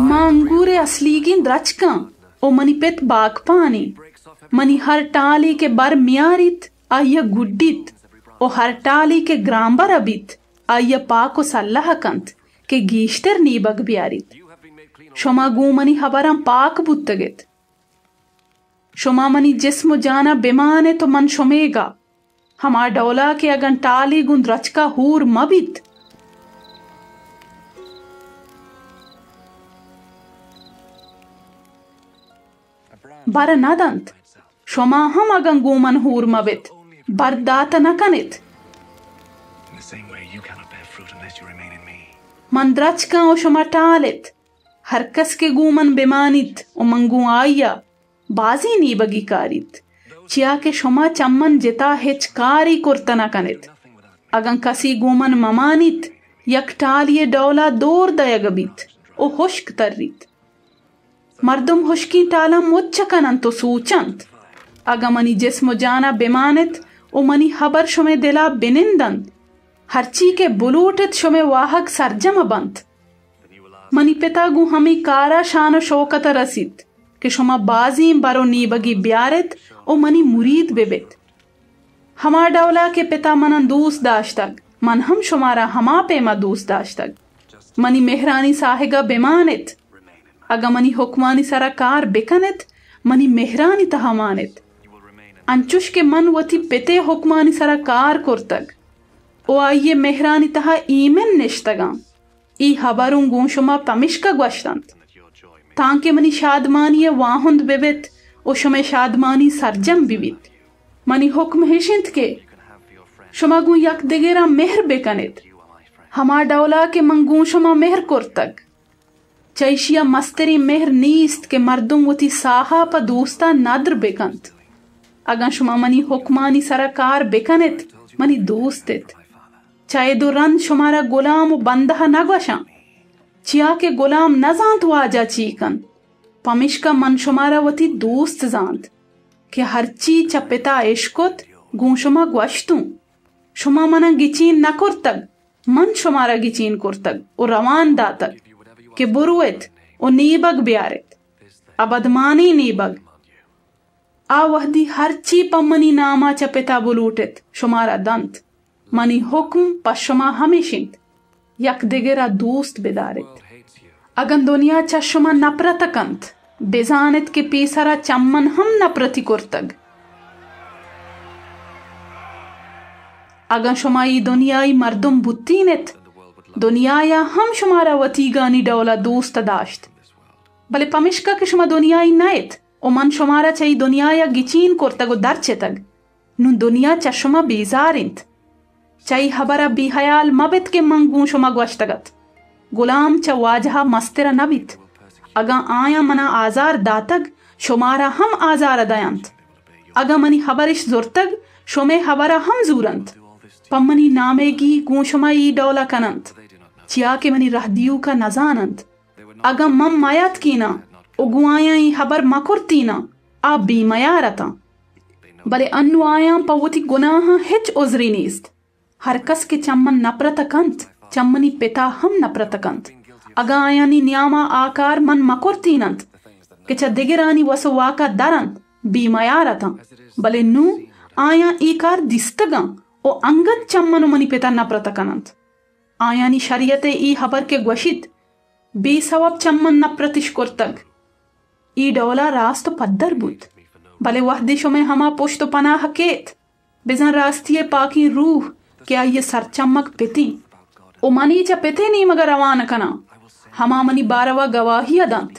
मांगूरे असलीगिन रचका ओ money पेत बाग पानी money हर टाली के बर मियारित आय गुड्डित ओ हर टाली के ग्रामबर अबित आय पाको सल्लाहकंत के गीष्टर नीबग बियारित शोमा गूमनी हबरम पाक बुत्तगेत शोमा मनी जिस्म जाना बेमाने तो मन शोमेगा हमार डोला के अगन टाली गुंद रचका हूर मबित बर न दंत शोमाहम अगंगूमन हूर मवित बरदात न कनित मंद्रच का ओशमा टालित हरकस के गूमन बेमानित उमंगू आया बाजी नी बगी कारित चिया के शोमा चम्मन जिता हिच कारी कुर्तना कनित अगं कसी गूमन ममानित यक टालिये डौला दोर दया ओ हुश्क तर्रित मर्दुम हुश्की टालम मुच्छकन अंतो सूचंत अगा मनी जिस्म जाना बेमानत ओ मनी हबर शुमे दिला बिनिंदंत हरची के बुलूटित शुमे वाहक सरजम बंत मनी पिता गु हमी कारा शान शोकत रसित कि शुमा बाजी बारो नीबगी ब्यारित ओ मनी मुरीद बिबित हमार डौला के पिता मनन दूस दाश तक मन हम शुमारा हमा पेमा दूस दाश तक मनी मेहरानी साहेगा बेमानित ಆಗ ಮನಿ ಹೊಕ್ಮಾನಿ ಸರಕಾರ್ ಬೆಕನೆತ್ ಮನಿ ಮೆಹ್ರಾನಿ ತಹ ಮಾನೆತ್ ಅಂಚುಷ್ಗೆ ಮನ್ ವತಿ ಬೆತೆ ಹೊಕ್ಮಾನಿ ಸರಕಾರ್ ಕೊರ್ತಗ್ ಓ ಅಯ್ಯೆ ಮೆಹ್ರಾನಿ ತಹ ಈಮೆನ್ ನೆಶ್ತಗಾಂ ಈ ಹಬರುಂ ಗೂಂಶುಮ ಪಮಿಷ್ಕ ಗ್ವಷ್ಟಂತ್ ತಾಂಕೆ ಮನಿ ಶಾದ್ಮಾನಿಯ ವಾಹುಂದ್ ಬೆಬೆತ್ ओ शमे शादमानी सरजम बिवित मनी हुक्म हेशिंत के शमागू यक दिगेरा मेहर बेकनित हमा डौला के मंगू शमा मेहर कुर्तक चैशिया मस्तरी मेहर नीस्त के मर्दुम वती साहा प दोस्ता नद्र बेकंत अगा शुमा मनी हुक्मानी सरकार बेकनित मनी दोस्तित चाहे दो रन शुमारा गुलाम बंदहा न गशा चिया के गुलाम न जानत जा चीकन पमिश का मन शुमारा वती दोस्त जानत के हर ची चपिता इश्कुत गूशुमा ग्वशतू शुमा मना गिचीन न कुर्तग मन शुमारा गिचीन कुर्तग और रवान दातग बुरुत ओ नीबग ब्यारित अब अदमानी नीबग आ वहदी हर ची पमनी नामा चपेता बुलूटित शुमारा दंत मनी हुक्म पशुमा हमेशिंत यक दिगेरा दूस्त बिदारित अगन दुनिया चशुमा नप्रतकंत बेजानित के पीसरा चम्मन हम न कुर्तग अगन शुमाई दुनियाई मर्दुम बुत्तीनित दुनियाया हम शुमारा वतीगानी डौला दोस्त दाश्त भले पमिश्का के शुमा दुनियाई नायत ओमन शुमारा चई दुनियाया गिचीन कोर्तगो दर्चे तग नुन दुनिया चा शुमा बेजार इंत चई हबरा बिहयाल मबित के मंगू शुमा ग्वश्तगत गुलाम चा वाजहा मस्तिर नबित अगा आया मना आजार दातग शुमारा हम आजार दयांत अगा मनी हबरिश जुरतग शुमे हबरा हम जूरंत पम्मनी नामेगी गूंशुमा ई डौला कनंत čiākemani rahdiyuka nazanant. Aga mam mayatkina, uguayai habar makurtina, a bimayarata. Bale annuayam pawoti gunaha hech ozrinist. Harkas ke chamman napratakant, chammani peta ham napratakant. Aga ayani niyama akar man makurtinant. Kecha digirani wasowaka darant, bimayarata. Bale nu, aya ikar distagan, o angat chammanomani peta napratakanant. आयानी ಆಯಾನಿ ಶರಿಯತೆ ಈ ಹಬರ್ಕೆ ಗ್ವಶಿತ್ ಬೀಸವಪ್ ಚಮ್ಮನ್ನ ಪ್ರತಿಶ್ ಕೊರ್ತಗ್ ई ಡೋಲಾ रास्त ಪದ್ದರ್ ಬುತ್ भले वह दिशो में हमा पुश्त पना हकेत बिजन रास्तीय पाकी रूह क्या ये सर चम्मक पिती उमनी च पिते नहीं मगर रवान कना हमा मनी बारवा गवाही अदंत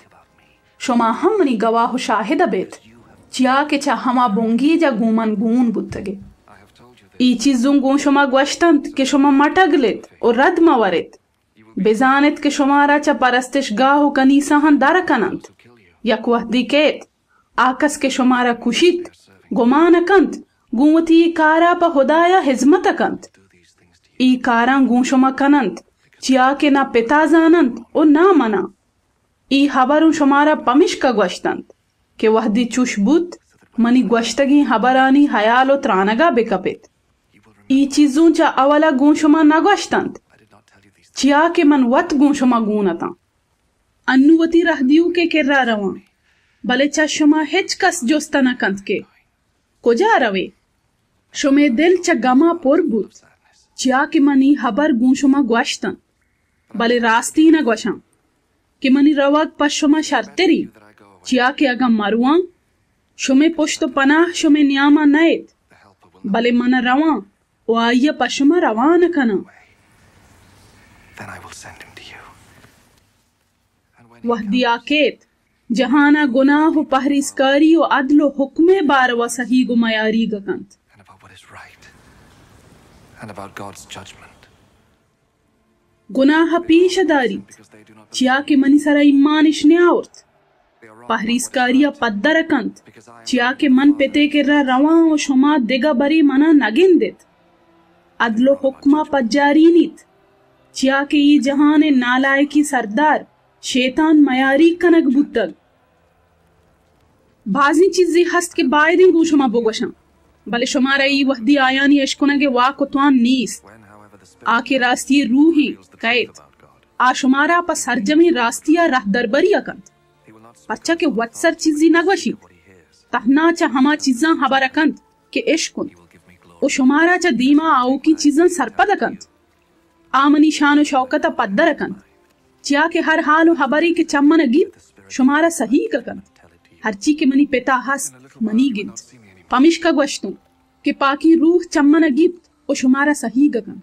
शोमा हम मनी गवाह शाहिद बेत चिया के चा हमा बोंगी जा गूमन गून बुतगे Ichizungun shoma guashtant, ke shoma mataglet, o radmavaret. Bezanet ke shoma racha parastesh gaho kanisahan darakanant. Yakwah diket, akas ke shomara kushit, gomanakant, gunwati ikara pa hodaya hizmatakant. Ikaran gun shoma kanant, chia ke na petazanant, o na mana. ई हबरु शमारा पमिश का ग्वश्तंत के वहदी चुशबुत मनी ग्वश्तगी हबरानी हयालो त्रानगा बेकपित Itizuncha awala gunshoma nagwashtant. Chia ke manwat gunshoma gunata. Annuwati rahdiu ke kerra rawa. Bale cha shoma hechkas jostana kantke. Koja rave. Shome del cha gama porgut. Chia ke mani habar gunshoma gwashtan. Bale rasti na gwasham. Ke mani rawag pashoma sharteri. Chia ke agam maruang. Shome poshto panah shome niyama naet. Bale mana rawang. وهي పశుమ రవాణా కను then i will send him to you वह दिया केत जहाना गुनाह पहरिस्कारी व अदल हुक्मे बार सही गुमायारी गकंत and about what is right and about god's judgment गुनाह पीश चिया के मनी सरा ईमान इशने आवत पहरिस्कारिया पद्दर कंत चिया के मन पेते के रा रवा व शुमा दिगा बरी मना नगिंदित अदलो हुक्मा पज्जारीनीत च्याके ई जहाने की सरदार शैतान मयारी कनक बुत्तग बाजी चीज़े हस्त के बायदिन गू शुमा बोगशा बले शुमारा ई वहदी आयानी के वाक कुतवान नीस आके रास्ती रूही कैत आ शुमारा प सरजमी रास्तिया रह दरबरिया कं पच्चा के वत्सर चीजी नगवशी तहना चा हमा चीजा हबर अकंत के इश्कुन उशुमारा च धीमा आऊ की चीजन सरपद कंत आमनी शान शौकत पद्दर कंत च्या के हर हाल हबरी के चम्मन गिन शुमारा सही कंत हर ची के मनी पिता हस मनी गिंत पमिश का गश्तु के पाकी रूह चम्मन गिप्त ओ शुमारा सही गगन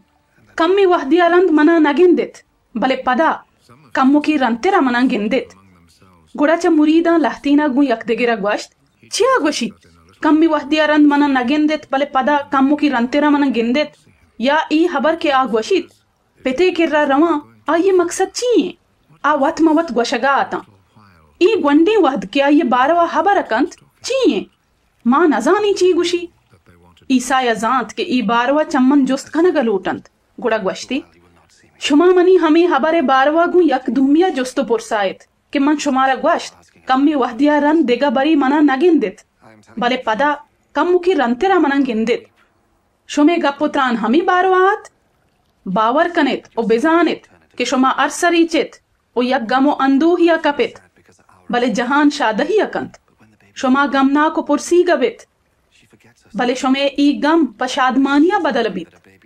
कम्मी वहदिया रंद मना नगिन दित भले पदा कम्मु की रंतेरा मना गिन दित गुड़ा च मुरीदा लहतीना गु यक दिगिरा चिया छिया वहदिया रंद मन नगेन देत ಮನ पदा ಬಲೆ ಪದ रंतेरा मन गेन देत या ई हबर के आ ग्वशित पेते के रवा आ ये मकसद चीए आ वत मवत ग्वशगा आता ई गंडी वहद के आ ये बारवा हबर अकंत चीए मां नजानी ची गुशी ईसा यजांत के ई बारवा चम्मन जुस्त खन लूटंत गुड़ा ग्वशती शुमा मनी हमें हबरे बारवा गु यक दुमिया जुस्तो पुरसायत के मन शुमारा ग्वश्त कम्मी वहदिया रन देगा बरी मना नगिन देत बले पदा कम मुखी रंतेरा मनंग इंदित शुमे गपुत्रान हमी बारवात बावर कनेत ओ बेजानित कि शुमा अरसरीचित ओ यक गमो अंदू ही अकपित बले जहान शाद ही अकंत शुमा गमना को पुरसी गबित बले शुमे ई गम पशाद मानिया बदल बीत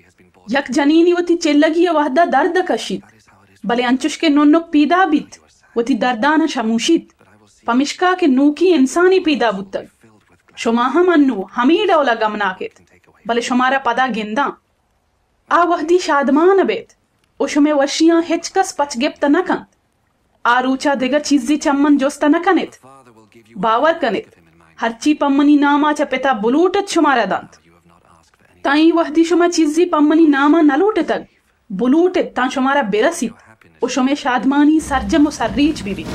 यक जनीनी वती चिल्लगी वहदा दर्द कशित बले अंचुश के नुन्नु पीदा बीत वती दर्दान शमूशित पमिशका के नूकी इंसानी पीदा बुतल ಶುಮಾಹಮನ್ನು ಹಮೀಡೌಲ ಗಮನಾಕಿತ್ ಬಲೆ ಶುಮಾರ ಪದ ಗಿಂದ ಆ ವಹದಿ ಶಾದಮಾನ ಬೇತ್ ಉಶುಮೆ ವಶಿಯಾ ಹೆಚ್ಕಸ್ ಪಚ್ಗೆಪ್ ತನಕಂತ್ ಆ ರೂಚಾ ದಿಗ ಚಿಜ್ಜಿ ಚಮ್ಮನ್ ಜೋಸ್ ತನಕನಿತ್ ಬಾವರ್ ಕನಿತ್ ಹರ್ಚಿ ಪಮ್ಮನಿ ನಾಮ ಚಪೆತ ಬುಲೂಟತ್ ಶುಮಾರ ದಂತ್ ತಾಯಿ ವಹದಿ ಶುಮಾ ಚಿಜ್ಜಿ ಪಮ್ಮನಿ ನಾಮ ನಲೂಟತಗ್ ಬುಲೂಟೆ ತಾ ಶುಮಾರ ಬೆರಸಿತ್ ಉಶುಮೆ ಶಾದಮಾನಿ ಸರ್ಜಮು ಸರ್ರೀಚ್ ಬಿಬಿ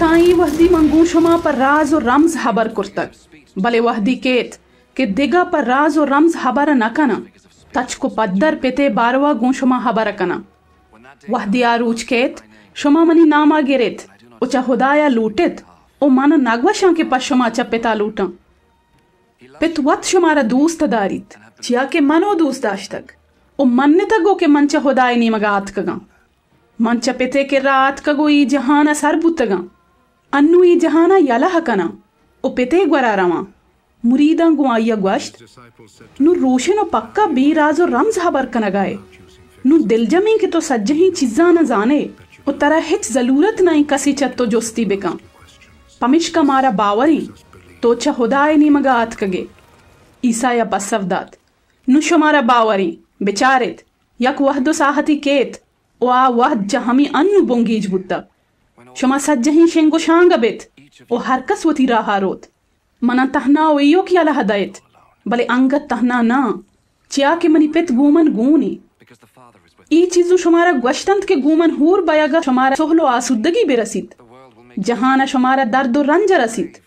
ताई वहदी मंगूशमा पर राज और रम्ज हबर कुर्तक भले वहदी केत के दिगा पर राज और रम्ज हबर न कना तच को पद्दर पेते बारवा गुशमा हबर कना वहदी आरूच केत शुमा मनी नामा गिरेत उचा हुदाया लूटित ओ मन नागवशा के पशुमा शमा पिता लूटा पित वत शुमारा दोस्त दारित चिया के मनो दोस्त दाश्तक ओ मन ने तगो के मन मंचा हुदाय नीमगा आत कगा मंच पिते के रात कगो ई जहान असर बुतगा अन्नु ई जहाना याला हकना ओ उपिते रवा मुरीदा गुआया ग्वश्त नु रोशन ओ पक्का बेराज और रमज हबर कनगाए नु दिल जमी के तो सज्ज ही चीजा न जाने ओ तरह हिच जरूरत नहीं कसी चत तो जोस्ती बेका पमिश का मारा बावरी तो छ हुदाय नी मगा कगे ईसा या बसवदात नु शुमारा बावरी बेचारित यक वहदो साहती केत ओ आ वह जहमी अन्नु बोंगीज बुत्ता شما سجهین شنگو شانگ سجهين شنغو بيت وهر كسوتي راها روت منا تهنا ويو كيا لهدايت بلي انغت تهنا نا چیا کے منی پیت گومن گونی ای چیزو شمارا گوشتند کے گومن ہور بایاگا شمارا سہلو آسودگی بے رسید جہانا شمارا درد و رنج رسید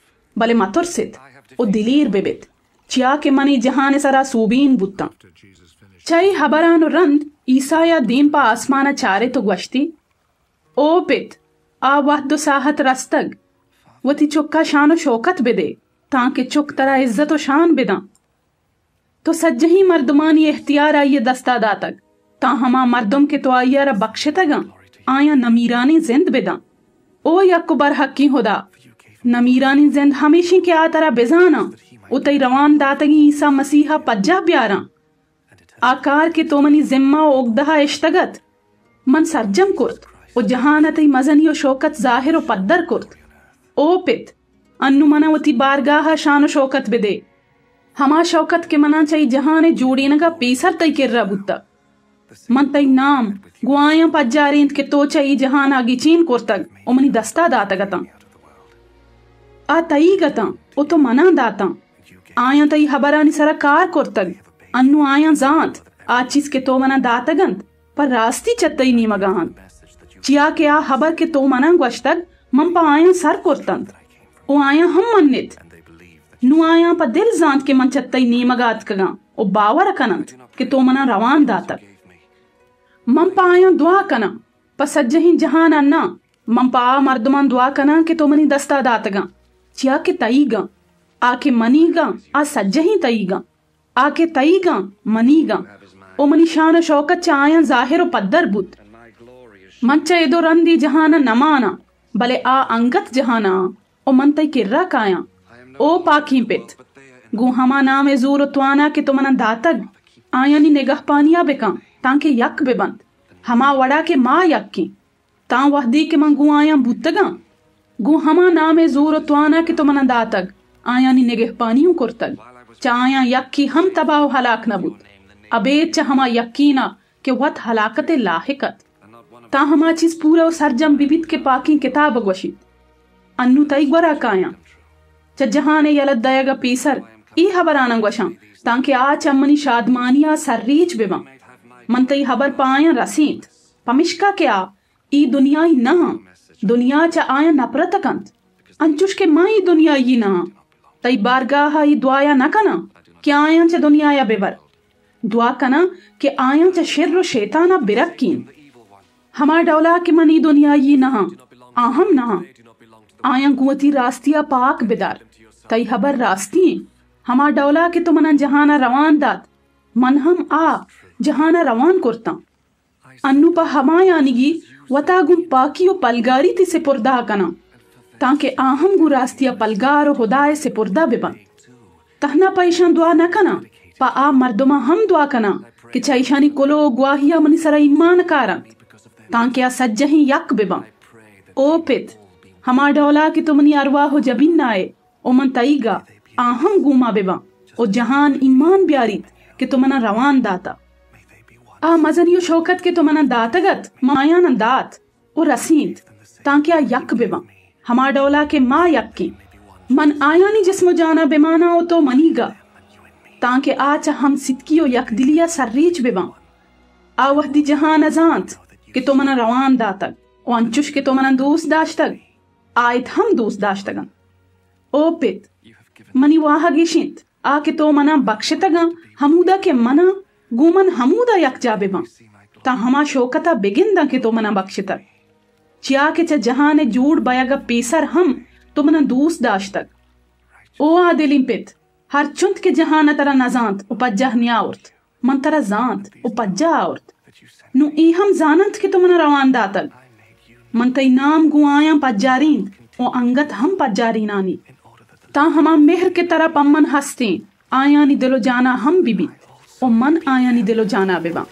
بلے مطر سید او دلیر بے بیت چیا کے منی جہان سرا سوبین بودتا چاہی حبران و رند عیسا یا دین پا آسمان چارے تو گوشتی او پیت आवाद साहत रस्तग वती चुक्का शान शौकत बिदे ताकि चुक तरा इज्जत व शान बिदा तो सज्ज ही मर्दमान ये एहतियार आइये दस्ता दातक ता हमा मर्दम के तो आइया रा बख्शे तगा आया नमीरानी जिंद बिदा ओ यक्को बर हकी हुदा नमीरानी जिंद हमेशी के आ तरा बिजाना उत रवान दातगी ईसा मसीहा पज्जा प्यारा आकार के तो मनी जिम्मा उगदहा इश्तगत मन सरजम कुर्त ओ जहानत وجهانة مزني وشوكت पद्दर कुर्त ओ पित अन्नु मनावती बारगाह शान शौकत बिदे हमा शौकत के मना चाहिए जहाने जूड़ी न का पीसर तई के रबुत्ता मन तई नाम गुआया पजारी के तो चाहिए जहान आगे चीन कोर्तग उमनी दस्ता दाता गता आ तई गता ओ तो मना दाता आया तई हबरा सरा कार कोर्तग अन्नु आया जात आ चीज के तो मना दातगंत पर रास्ती चतई नी मगा चिया के आ हबर के तो मनन गश्तक मम पा आया सर कुरतंत ओ आया हम मन्नित नु आया प दिल जांत के मन चत्तई नीमगात कगा ओ बावर कनंत के तो मना रवान दातक मम पा आया दुआ कना प सज्जही जहान अन्ना मम पा मर्दमान दुआ कना के तो मनी दस्ता दातगा चिया के तईगा आके मनीगा आ सज्जही तईगा आके तईगा मनीगा ओ मनी शान शौकत च आया जाहिर पद्दर बुत ಮಂಚ ಎದುರಂದಿ ಜಹಾನ ನಮಾನ भले आ अंगत ಜಹಾನ ओ मंत किर्रा काया ओ पाखी पित गु हमा नाम ए जोर तुआना के तुमन दातक आयानी निगह पानिया बेका ताके यक बेबंद हमा वड़ा के मा यक की ता वहदी के मंगू आया बुतगा गु हमा नाम ए जोर तुआना के तुमन दातक आयानी निगह पानियों कुर्तग चाया यक की हम तबाह हलाक न बुत अबे च हमा यकीना के वत हलाकते लाहिकत ता हम चीज पूरा सरजम बिबित के पाकी किताब गशी अन्नु तई बरा काया च जहाने यलत दयागा पीसर ई हबर आना गशा ताकि आ चमनी शादमानिया सर्रीच बेमा मन तई हबर पाया रसीत पमिश्का क्या ई दुनिया ही ना दुनिया च आया नपरत कंत अंचुष के माई दुनिया ही ना तई बारगाह ई दुआया ना कना क्या आया च दुनिया या बेबर दुआ कना के आया च शेर शेताना बिरक कीन हमार डौला के मनी दुनिया ये नहा आहम नहा आया कुवती रास्तिया पाक बेदार तई हबर रास्ती हमार डौला के तो मन जहाना रवान दात मन हम आ जहाना रवान कुरता अन्नुपा हमाया निगी वता गुम पाकी ओ पलगारी ती से पुरदा कना ताके आहम गु रास्तिया पलगार हुदाए से पुरदा बिबन तहना पैशान दुआ न कना पा आ मर्दुमा हम दुआ कना कि चैशानी कोलो गुआहिया मनी सरा ईमान कारंत तांकि सज्ज ही यक बिबा ओ पित हमार डोला कि तुमनी अरवा हो जबिन आए नाए ओमन तईगा आहम गुमा बिबा ओ जहान ईमान ब्यारीत कि तुमना रवान दाता आ मजन यो शौकत के तुमना दातगत माया न दात ओ रसीद ताकि आ यक बिबा हमार डोला के माँ यक की मन आया नहीं जिसमो जाना बेमाना हो तो मनीगा तांकि आज हम सिदकी ओ यक दिलिया सर्रीच बिबा आ वह दी जहान अजांत कि तो मना रवान दातग ओंचुश के तो मना दूस तक आय हम दूस दाश तगन ओ पित मनी वाह गिशिंत आ कि तो मना तगा हमूदा के मना गुमन हमूदा यक जाबे बा ता हमा शोकता बिगिन दा के तो मना तक चिया के च जहां ने जूड़ बयागा पीसर हम तो मना दूस दाश तक ओ आ दिलिम पित हर चुंत के जहां न तरा नजांत उपज्जा न्यावर्त मन तरा जांत उपज्जा आवर्त Nu iham zanant ki tu man rawan datal. Man tai naam guayam padjarin o angat ham padjarinani. ता हमा मेहर के तरफ अमन हस्ते आयानी दिलो जाना हम बिबी ओ मन आयानी दिलो जाना बेबा